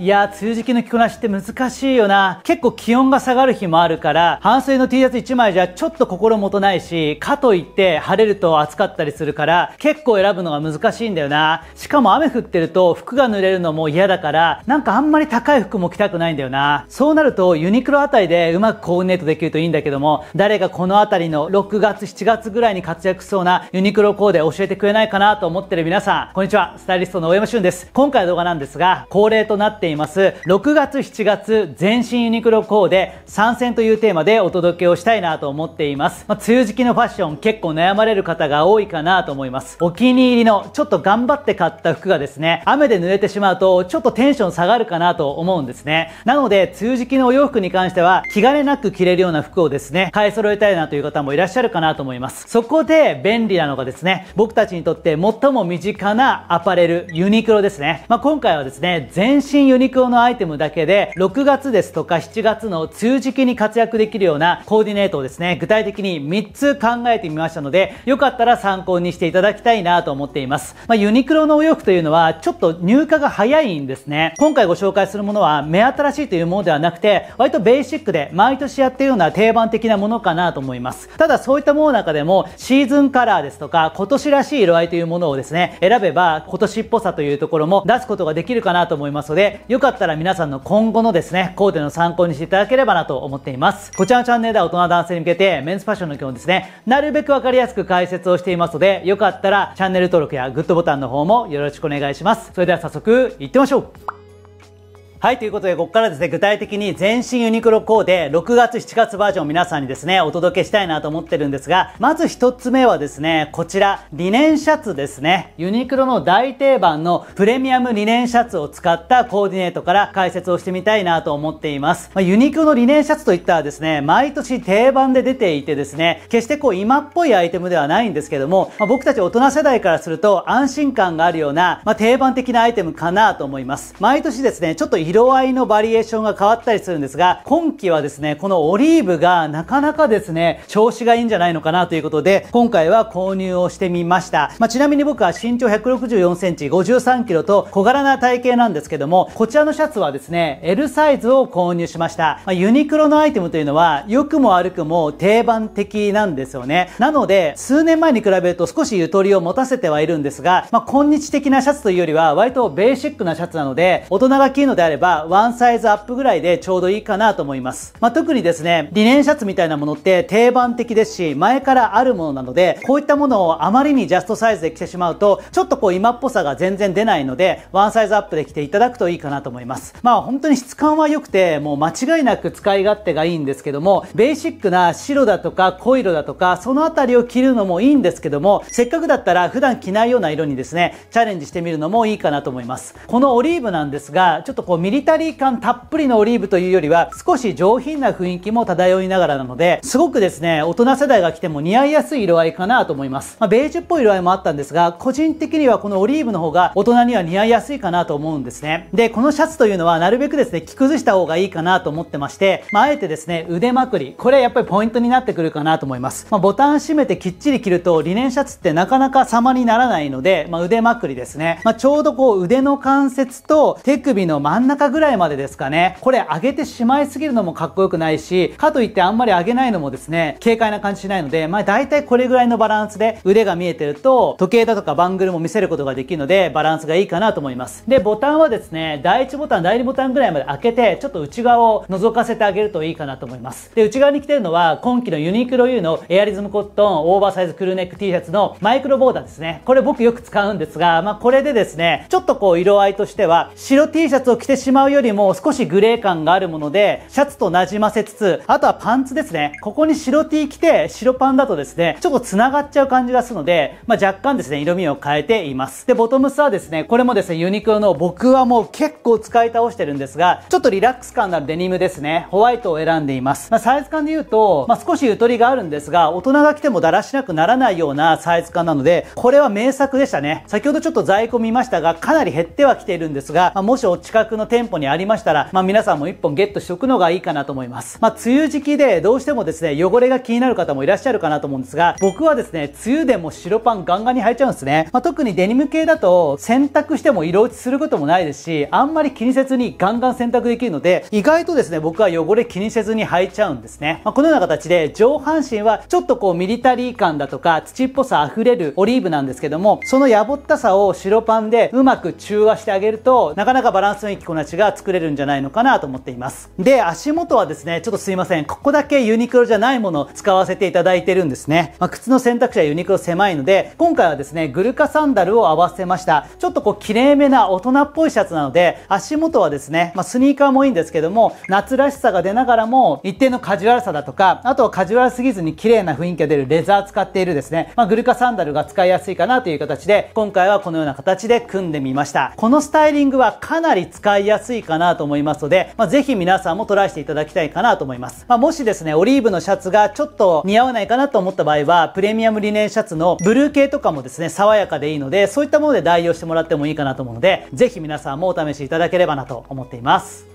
いやー、梅雨時期の着こなしって難しいよな。結構気温が下がる日もあるから、半袖の T シャツ1枚じゃちょっと心もとないし、かといって晴れると暑かったりするから、結構選ぶのが難しいんだよな。しかも雨降ってると服が濡れるのも嫌だから、なんかあんまり高い服も着たくないんだよな。そうなるとユニクロあたりでうまくコーディネートできるといいんだけども、誰がこのあたりの6月7月ぐらいに活躍しそうなユニクロコーデ教えてくれないかなと思ってる皆さん、こんにちは。スタイリストの大山俊です。今回の動画なんですが、恒例となってっています6月7月全身ユニクロコーデ参戦というテーマでお届けをしたいなと思っています、まあ、梅雨時期のファッション結構悩まれる方が多いかなと思いますお気に入りのちょっと頑張って買った服がですね雨で濡れてしまうとちょっとテンション下がるかなと思うんですねなので梅雨時期のお洋服に関しては気兼ねなく着れるような服をですね買い揃えたいなという方もいらっしゃるかなと思いますそこで便利なのがですね僕たちにとって最も身近なアパレルユニクロですね、まあ、今回はですね全身ユニクロのアイテムだけで6月ですとか7月の梅雨時期に活躍できるようなコーディネートをですね具体的に3つ考えてみましたのでよかったら参考にしていただきたいなと思っています、まあ、ユニクロのお洋服というのはちょっと入荷が早いんですね今回ご紹介するものは目新しいというものではなくて割とベーシックで毎年やってるような定番的なものかなと思いますただそういったものの中でもシーズンカラーですとか今年らしい色合いというものをですね選べば今年っぽさというところも出すことができるかなと思いますのでよかったら皆さんの今後のですね、コーデの参考にしていただければなと思っています。こちらのチャンネルでは大人男性に向けて、メンズファッションの基本ですね、なるべくわかりやすく解説をしていますので、よかったらチャンネル登録やグッドボタンの方もよろしくお願いします。それでは早速、行ってみましょうはい、ということで、ここからですね、具体的に全身ユニクロコーデ、6月、7月バージョンを皆さんにですね、お届けしたいなと思ってるんですが、まず一つ目はですね、こちら、リネンシャツですね。ユニクロの大定番のプレミアムリネンシャツを使ったコーディネートから解説をしてみたいなと思っています。まあ、ユニクロのリネンシャツといったらですね、毎年定番で出ていてですね、決してこう今っぽいアイテムではないんですけども、まあ、僕たち大人世代からすると安心感があるような、まあ、定番的なアイテムかなと思います。毎年ですね、ちょっと色合いのバリエーションが変わったりするんですが、今季はですね、このオリーブがなかなかですね、調子がいいんじゃないのかなということで、今回は購入をしてみました。まあ、ちなみに僕は身長164センチ、53キロと小柄な体型なんですけども、こちらのシャツはですね、L サイズを購入しました。まあ、ユニクロのアイテムというのは、良くも悪くも定番的なんですよね。なので、数年前に比べると少しゆとりを持たせてはいるんですが、まあ、今日的なシャツというよりは、割とベーシックなシャツなので、大人が着るのであれば、ば、ワンサイズアップぐらいでちょうどいいかなと思います。まあ、特にですね、リネンシャツみたいなものって定番的ですし、前からあるものなので、こういったものをあまりにジャストサイズで着てしまうと、ちょっとこう今っぽさが全然出ないので、ワンサイズアップで着ていただくといいかなと思います。まあ、本当に質感は良くて、もう間違いなく使い勝手がいいんですけども、ベーシックな白だとか濃い色だとか、そのあたりを着るのもいいんですけども、せっかくだったら普段着ないような色にですね、チャレンジしてみるのもいいかなと思います。このオリーブなんですが、ちょっとこうミリタリー感たっぷりのオリーブというよりは、少し上品な雰囲気も漂いながらなので、すごくですね、大人世代が来ても似合いやすい色合いかなと思います。まあ、ベージュっぽい色合いもあったんですが、個人的にはこのオリーブの方が大人には似合いやすいかなと思うんですね。で、このシャツというのはなるべくですね、着崩した方がいいかなと思ってまして、まあ、あえてですね、腕まくり、これやっぱりポイントになってくるかなと思います。まあ、ボタン閉めてきっちり着ると、リネンシャツってなかなか様にならないので、まあ、腕まくりですね。まあ、ちょうどこう腕の関節と手首の真ん中中ぐらいまでですかね、これ上げてしまいすぎるのもかっこよくないし、かといってあんまり上げないのもですね、軽快な感じしないので、まあ大体これぐらいのバランスで腕が見えてると、時計だとかバングルも見せることができるので、バランスがいいかなと思います。で、ボタンはですね、第1ボタン、第2ボタンぐらいまで開けて、ちょっと内側を覗かせてあげるといいかなと思います。で、内側に来てるのは、今季のユニクロ U のエアリズムコットンオーバーサイズクルーネック T シャツのマイクロボーダーですね。これ僕よく使うんですが、まあこれでですね、ちょっとこう色合いとしては、白 T シャツを着てししまうよりも少しグレー感があるもので、シャツとなじませつつ、あとはパンツですね。ここに白 T 着て、白パンだとですね、ちょっと繋がっちゃう感じがするので、まあ、若干ですね、色味を変えています。で、ボトムスはですね、これもですね、ユニクロの僕はもう結構使い倒してるんですが、ちょっとリラックス感のあるデニムですね、ホワイトを選んでいます。まあ、サイズ感で言うと、まあ、少しゆとりがあるんですが、大人が着てもだらしなくならないようなサイズ感なので、これは名作でしたね。先ほどちょっと在庫見ましたが、かなり減ってはきているんですが、まあ、もしお近くの店店舗にありましたら、まあ、皆さんも1本ゲットしておくのがいいかなと思います。まあ、梅雨時期でどうしてもですね、汚れが気になる方もいらっしゃるかなと思うんですが、僕はですね、梅雨でも白パンガンガンに入っちゃうんですね。まあ、特にデニム系だと、洗濯しても色落ちすることもないですし、あんまり気にせずにガンガン洗濯できるので、意外とですね、僕は汚れ気にせずに履いちゃうんですね。まあ、このような形で、上半身はちょっとこうミリタリー感だとか、土っぽさ溢れるオリーブなんですけども、そのやぼったさを白パンでうまく中和してあげると、なかなかバランスのいいこな達が作れるんじゃないのかなと思っています。で、足元はですね、ちょっとすいません。ここだけユニクロじゃないものを使わせていただいてるんですね。まあ、靴の選択肢はユニクロ狭いので、今回はですね、グルカサンダルを合わせました。ちょっとこう、きれいめな大人っぽいシャツなので、足元はですね、まあ、スニーカーもいいんですけども、夏らしさが出ながらも、一定のカジュアルさだとか、あとはカジュアルすぎずに綺麗な雰囲気が出るレザー使っているですね、まあ、グルカサンダルが使いやすいかなという形で、今回はこのような形で組んでみました。このスタイリングはかなり使いやすいかなと思いますので、まあ、ぜひ皆さんもトライしていただきたいかなと思います。まあ、もしですね、オリーブのシャツがちょっと似合わないかなと思った場合は、プレミアムリネンシャツのブルー系とかもですね、爽やかでいいので、そういったもので代用してもらってもいいかなと思うので、ぜひ皆さんもお試しいただければなと思っています。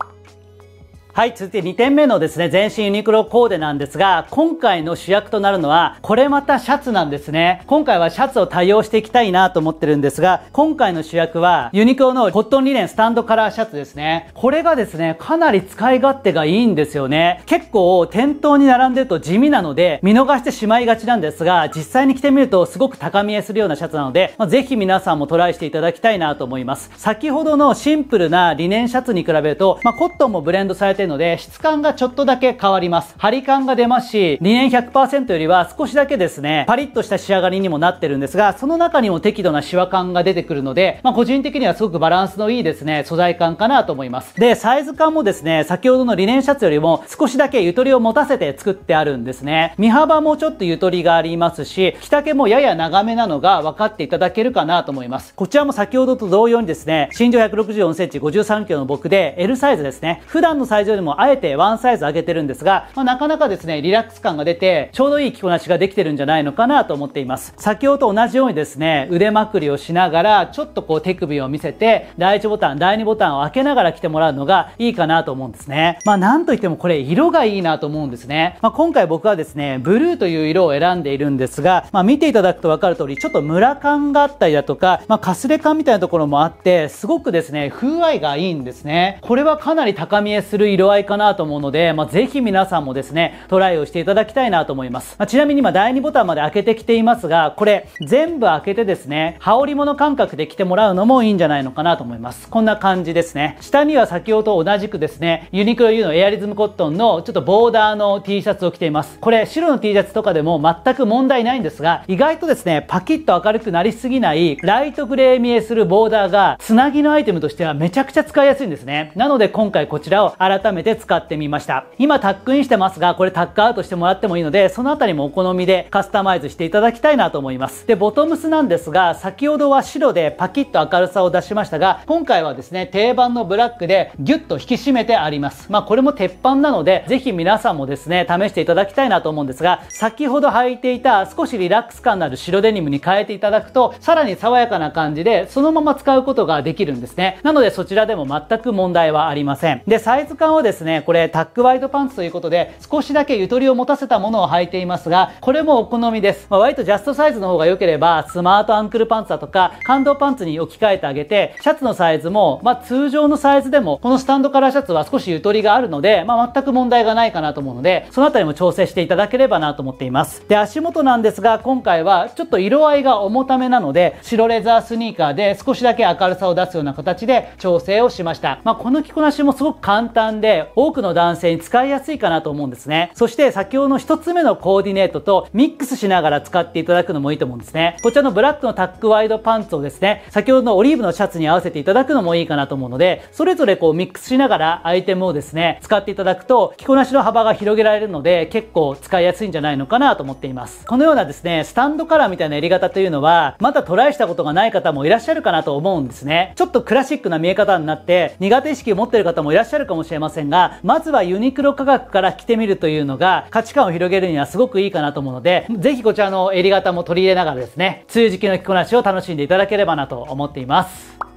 はい、続いて2点目のですね、全身ユニクロコーデなんですが、今回の主役となるのは、これまたシャツなんですね。今回はシャツを多用していきたいなと思ってるんですが、今回の主役は、ユニクロのコットンリネンスタンドカラーシャツですね。これがですね、かなり使い勝手がいいんですよね。結構、店頭に並んでると地味なので、見逃してしまいがちなんですが、実際に着てみるとすごく高見えするようなシャツなので、まあ、ぜひ皆さんもトライしていただきたいなと思います。先ほどのシンプルなリネンシャツに比べると、まあ、コットンもブレンドされてしてるので、質感がちょっとだけ変わります。張り感が出ますし、リネン100%よりは少しだけですね、パリッとした仕上がりにもなってるんですが、その中にも適度なシワ感が出てくるので、まあ、個人的にはすごくバランスのいいですね、素材感かなと思います。で、サイズ感もですね、先ほどのリネンシャツよりも少しだけゆとりを持たせて作ってあるんですね。身幅もちょっとゆとりがありますし、着丈もやや長めなのが分かっていただけるかなと思います。こちらも先ほどと同様にですね、身長164センチ53キロの僕で L サイズですね。普段のサイズでもあえてワンサイズ上げてるんですが、まあ、なかなかですね、リラックス感が出て、ちょうどいい着こなしができてるんじゃないのかなと思っています。先ほどと同じようにですね、腕まくりをしながら、ちょっとこう手首を見せて、第1ボタン、第2ボタンを開けながら着てもらうのがいいかなと思うんですね。まあ、なんといってもこれ、色がいいなと思うんですね。まあ、今回僕はですね、ブルーという色を選んでいるんですが、まあ、見ていただくとわかる通り、ちょっとムラ感があったりだとか、まあ、かすれ感みたいなところもあって、すごくですね、風合いがいいんですね。これはかなり高見えする色色合いかなと思うので、まあ、ぜひ皆さんもですね、トライをしていただきたいなと思います。まあ、ちなみに今第2ボタンまで開けてきていますが、これ全部開けてですね、羽織物感覚で着てもらうのもいいんじゃないのかなと思います。こんな感じですね。下には先ほどと同じくですね、ユニクロ U のエアリズムコットンのちょっとボーダーの T シャツを着ています。これ白の T シャツとかでも全く問題ないんですが、意外とですね、パキッと明るくなりすぎないライトグレー見えするボーダーがつなぎのアイテムとしてはめちゃくちゃ使いやすいんですね。なので今回こちらを改めめて使ってみました。今タックインしてますが、これタックアウトしてもらってもいいので、そのあたりもお好みでカスタマイズしていただきたいなと思います。で、ボトムスなんですが、先ほどは白でパキッと明るさを出しましたが、今回はですね、定番のブラックでギュッと引き締めてあります。まあ、これも鉄板なので、ぜひ皆さんもですね、試していただきたいなと思うんですが、先ほど履いていた少しリラックス感のある白デニムに変えていただくと、さらに爽やかな感じで、そのまま使うことができるんですね。なので、そちらでも全く問題はありません。で、サイズ感はですね、これタックワイドパンツということで、少しだけゆとりを持たせたものを履いていますが、これもお好みです。まあ、割とジャストサイズの方が良ければ、スマートアンクルパンツだとか、感動パンツに置き換えてあげて、シャツのサイズも、まあ、通常のサイズでも、このスタンドカラーシャツは少しゆとりがあるので、まあ、全く問題がないかなと思うので、そのあたりも調整していただければなと思っています。で、足元なんですが、今回はちょっと色合いが重ためなので、白レザースニーカーで少しだけ明るさを出すような形で調整をしました。まあ、この着こなしもすごく簡単で多くの男性に使いやすいかなと思うんですね。そして先ほどの1つ目のコーディネートとミックスしながら使っていただくのもいいと思うんですね。こちらのブラックのタックワイドパンツをですね、先ほどのオリーブのシャツに合わせていただくのもいいかなと思うので、それぞれこうミックスしながらアイテムをですね、使っていただくと着こなしの幅が広げられるので結構使いやすいんじゃないのかなと思っています。このようなですね、スタンドカラーみたいな襟型というのは、まだトライしたことがない方もいらっしゃるかなと思うんですね。ちょっとクラシックな見え方になって苦手意識を持ってる方もいらっしゃるかもしれませんせんが、まずはユニクロ価格から着てみるというのが価値観を広げるにはすごくいいかなと思うので、ぜひこちらの襟型も取り入れながらですね、梅雨時期の着こなしを楽しんでいただければなと思っています。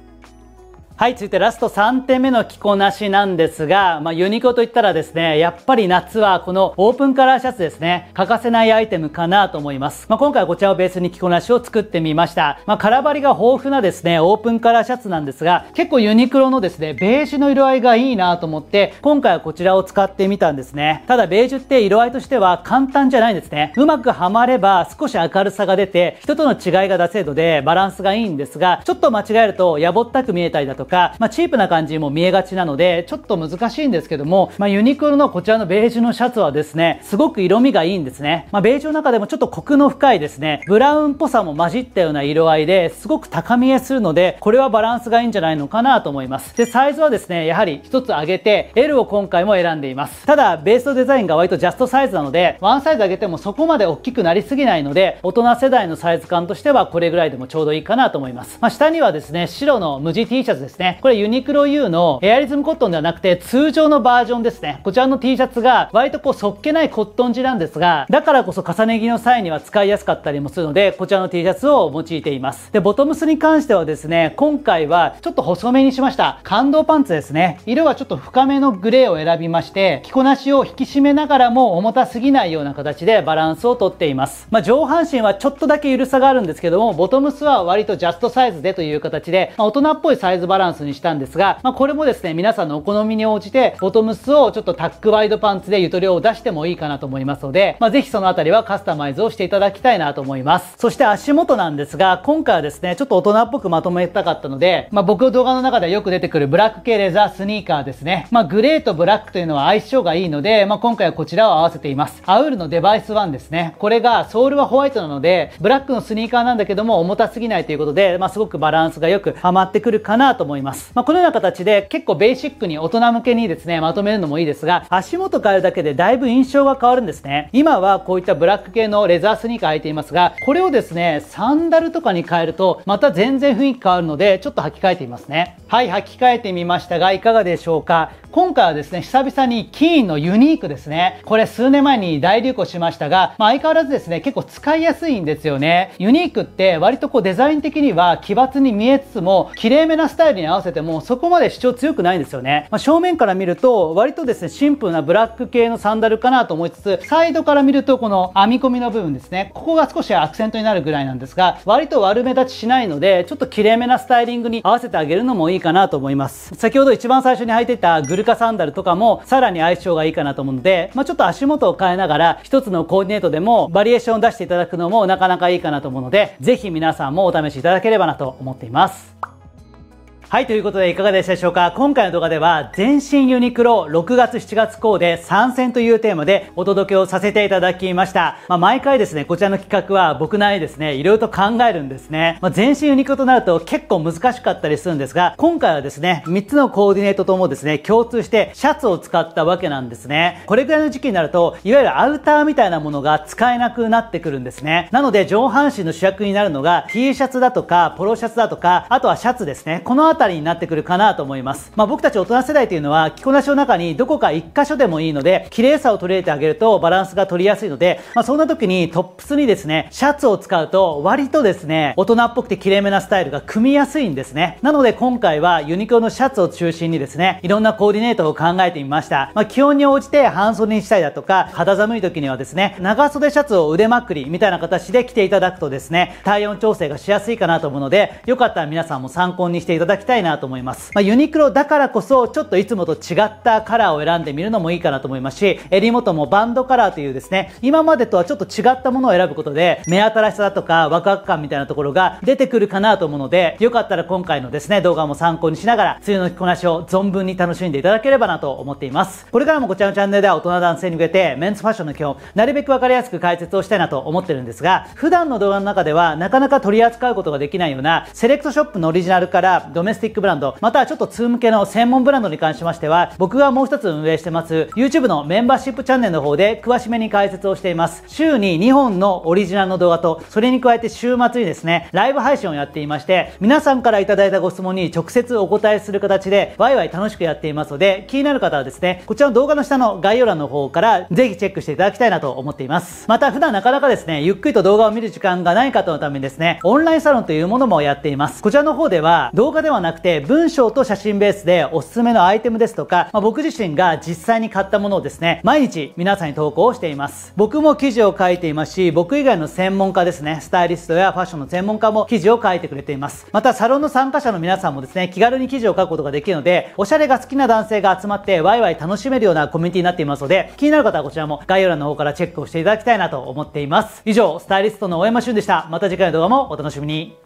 はい、続いてラスト3点目の着こなしなんですが、まあ、ユニクロと言ったらですね、やっぱり夏はこのオープンカラーシャツですね、欠かせないアイテムかなと思います。まあ、今回はこちらをベースに着こなしを作ってみました。まあ、カラバリが豊富なですね、オープンカラーシャツなんですが、結構ユニクロのですね、ベージュの色合いがいいなと思って、今回はこちらを使ってみたんですね。ただベージュって色合いとしては簡単じゃないんですね。うまくはまれば少し明るさが出て、人との違いが出せるのでバランスがいいんですが、ちょっと間違えるとやぼったく見えたりだとか、か、まあ、チープな感じも見えがちなので、ちょっと難しいんですけども、まあ、ユニクロのこちらのベージュのシャツはですね、すごく色味がいいんですね。まあ、ベージュの中でもちょっとコクの深いですね、ブラウンっぽさも混じったような色合いですごく高見えするので、これはバランスがいいんじゃないのかなと思います。で、サイズはですね、やはり1つ上げて、L を今回も選んでいます。ただ、ベースのデザインが割とジャストサイズなので、ワンサイズ上げてもそこまで大きくなりすぎないので、大人世代のサイズ感としてはこれぐらいでもちょうどいいかなと思います。まあ、下にはですね、白の無地 T シャツですですね。これユニクロ U のエアリズムコットンではなくて通常のバージョンですね。こちらの T シャツが割とこう素っ気ないコットン地なんですが、だからこそ重ね着の際には使いやすかったりもするので、こちらの T シャツを用いています。で、ボトムスに関してはですね、今回はちょっと細めにしました。感動パンツですね。色はちょっと深めのグレーを選びまして、着こなしを引き締めながらも重たすぎないような形でバランスをとっています。まあ、上半身はちょっとだけ緩さがあるんですけども、ボトムスは割とジャストサイズでという形で、まあ、大人っぽいサイズバランランスにしたんですが、まあ、これもですね、皆さんのお好みに応じて、ボトムスをちょっとタックワイドパンツでゆとりを出してもいいかなと思いますので、まあ、ぜひそのあたりはカスタマイズをしていただきたいなと思います。そして足元なんですが、今回はですね、ちょっと大人っぽくまとめたかったので、まあ、僕の動画の中でよく出てくるブラック系レザースニーカーですね。まあ、グレーとブラックというのは相性がいいので、まあ、今回はこちらを合わせています。アウルのデバイス1ですね。これがソールはホワイトなので、ブラックのスニーカーなんだけども重たすぎないということで、まあ、すごくバランスがよくハマってくるかなと思います。います。まあ、このような形で結構ベーシックに大人向けにですね、まとめるのもいいですが、足元変えるだけでだいぶ印象が変わるんですね。今はこういったブラック系のレザースニーカー履いていますが、これをですね、サンダルとかに変えると、また全然雰囲気変わるので、ちょっと履き替えてみますね。はい、履き替えてみましたが、いかがでしょうか今回はですね、久々にキーンのユニークですね。これ数年前に大流行しましたが、まあ、相変わらずですね、結構使いやすいんですよね。ユニークって割とこうデザイン的には奇抜に見えつつも、綺麗めなスタイルに合わせてもそこまで主張強くないんですよね、まあ、正面から見ると割とですねシンプルなブラック系のサンダルかなと思いつつサイドから見るとこの編み込みの部分ですねここが少しアクセントになるぐらいなんですが割と悪目立ちしないのでちょっと綺麗めなスタイリングに合わせてあげるのもいいかなと思います先ほど一番最初に履いてたグルカサンダルとかもさらに相性がいいかなと思うので、まあ、ちょっと足元を変えながら一つのコーディネートでもバリエーションを出していただくのもなかなかいいかなと思うのでぜひ皆さんもお試しいただければなと思っていますはい、ということでいかがでしたでしょうか今回の動画では全身ユニクロ6月7月号で参戦というテーマでお届けをさせていただきました。まあ、毎回ですね、こちらの企画は僕なりですね、いろいろと考えるんですね。まあ、全身ユニクロとなると結構難しかったりするんですが、今回はですね、3つのコーディネートともですね、共通してシャツを使ったわけなんですね。これぐらいの時期になると、いわゆるアウターみたいなものが使えなくなってくるんですね。なので上半身の主役になるのが T シャツだとか、ポロシャツだとか、あとはシャツですね。このたりになってくるかなと思います。まあ、僕たち大人世代というのは、着こなしの中にどこか1箇所でもいいので、綺麗さを取り入れてあげるとバランスが取りやすいので、まあ、そんな時にトップスにですね、シャツを使うと割とですね、大人っぽくて綺麗めなスタイルが組みやすいんですね。なので今回はユニクロのシャツを中心にですね、いろんなコーディネートを考えてみました。まあ、気温に応じて半袖にしたいだとか、肌寒い時にはですね、長袖シャツを腕まくりみたいな形で着ていただくとですね、体温調整がしやすいかなと思うので、よかったら皆さんも参考にしていただきたいなと思います。まあ、ユニクロだからこそ、ちょっといつもと違ったカラーを選んでみるのもいいかなと思いますし、襟元もバンドカラーというですね、今までとはちょっと違ったものを選ぶことで、目新しさだとかワクワク感みたいなところが出てくるかなと思うので、よかったら今回のですね、動画も参考にしながら、梅雨の着こなしを存分に楽しんでいただければなと思っています。これからもこちらのチャンネルでは大人男性に向けて、メンズファッションの基本、なるべくわかりやすく解説をしたいなと思ってるんですが、普段の動画の中ではなかなか取り扱うことができないような、セレクトショップのオリジナルからドメスティックブランド、またはちょっと通向けの専門ブランドに関しましては、僕がもう一つ運営してます YouTube のメンバーシップチャンネルの方で詳しめに解説をしています。週に2本のオリジナルの動画と、それに加えて週末にですね、ライブ配信をやっていまして、皆さんからいただいたご質問に直接お答えする形で、ワイワイ楽しくやっていますので、気になる方はですね、こちらの動画の下の概要欄の方から、ぜひチェックしていただきたいなと思っています。また普段なかなかですね、ゆっくりと動画を見る時間がない方のためにですね、オンラインサロンというものもやっています。こちらの方では、動画ではなくて、文章と写真ベースでおすすめのアイテムですとか、まあ、僕自身が実際に買ったものをですね、毎日皆さんに投稿をしています。僕も記事を書いていますし、僕以外の専門家ですね、スタイリストやファッションの専門家も記事を書いてくれています。また、サロンの参加者の皆さんもですね、気軽に記事を書くことができるので、おしゃれが好きな男性が集まってワイワイ楽しめるようなコミュニティになっていますので、気になる方はこちらも概要欄の方からチェックをしていただきたいなと思っています。以上、スタイリストの大山俊でした。また次回の動画もお楽しみに。